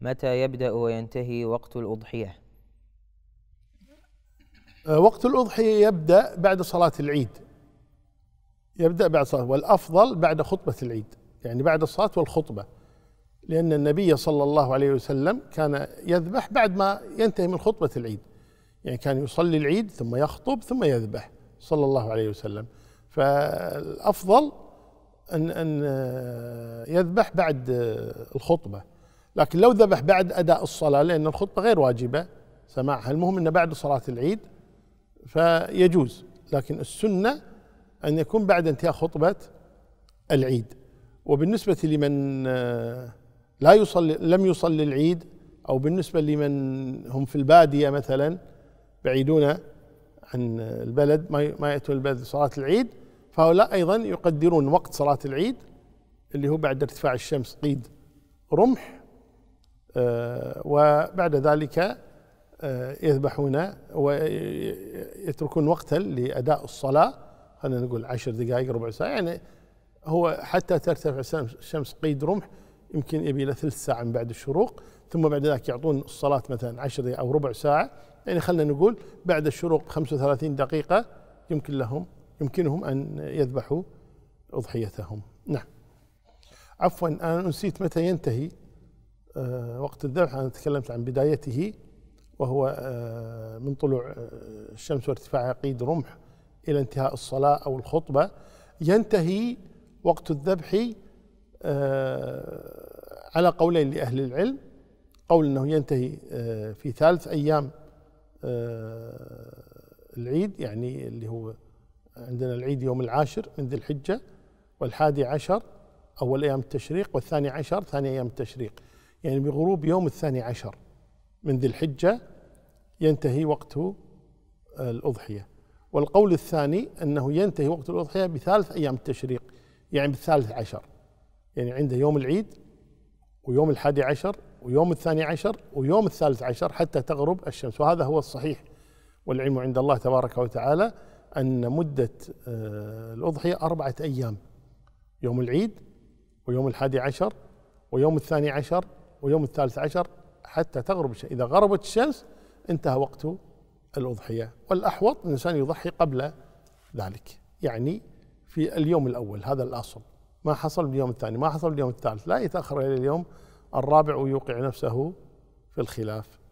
متى يبدأ وينتهي وقت الأضحية؟ أه، وقت الأضحية يبدأ بعد صلاة العيد يبدأ بعد صلاة والأفضل بعد خطبة العيد يعني بعد الصلاة والخطبة لأن النبي صلى الله عليه وسلم كان يذبح بعد ما ينتهي من خطبة العيد يعني كان يصلي العيد ثم يخطب ثم يذبح صلى الله عليه وسلم فالأفضل أن أن أه، يذبح بعد الخطبة لكن لو ذبح بعد أداء الصلاة لأن الخطبة غير واجبة سماعها المهم أنه بعد صلاة العيد فيجوز لكن السنة أن يكون بعد انتهاء خطبة العيد وبالنسبة لمن آه، لا يصلي لم يصلي العيد أو بالنسبة لمن هم في البادية مثلا بعيدون عن البلد ما يأتون البلد لصلاة العيد فهؤلاء أيضا يقدرون وقت صلاة العيد اللي هو بعد ارتفاع الشمس قيد رمح آه، وبعد ذلك آه، يذبحون ويتركون وقتا لأداء الصلاة خلينا نقول عشر دقائق ربع ساعة يعني هو حتى ترتفع الشمس قيد رمح يمكن يبي له ثلث ساعة من بعد الشروق ثم بعد ذلك يعطون الصلاة مثلا عشر دقائق أو ربع ساعة يعني خلينا نقول بعد الشروق 35 دقيقة يمكن لهم يمكنهم أن يذبحوا أضحيتهم نعم عفوا أنا نسيت متى ينتهي آه، وقت الذبح أنا تكلمت عن بدايته وهو آه، من طلوع آه، الشمس وارتفاعها قيد رمح إلى انتهاء الصلاة أو الخطبة ينتهي وقت الذبح على قولين لأهل العلم قول أنه ينتهي في ثالث أيام العيد يعني اللي هو عندنا العيد يوم العاشر من ذي الحجة والحادي عشر أول أيام التشريق والثاني عشر ثاني أيام التشريق يعني بغروب يوم الثاني عشر من ذي الحجة ينتهي وقته الأضحية والقول الثاني أنه ينتهي وقت الأضحية بثالث أيام التشريق يعني بالثالث عشر يعني عنده يوم العيد ويوم الحادي عشر ويوم الثاني عشر ويوم الثالث عشر حتى تغرب الشمس وهذا هو الصحيح والعلم عند الله تبارك وتعالى أن مدة آه، الأضحية أربعة أيام يوم العيد ويوم الحادي عشر ويوم الثاني عشر ويوم الثالث عشر حتى تغرب الشمس إذا غربت الشمس انتهى وقت الأضحية والأحوط الإنسان يضحي قبل ذلك يعني في اليوم الأول هذا الأصل ما حصل باليوم الثاني ما حصل باليوم الثالث لا يتأخر إلى اليوم الرابع ويوقع نفسه في الخلاف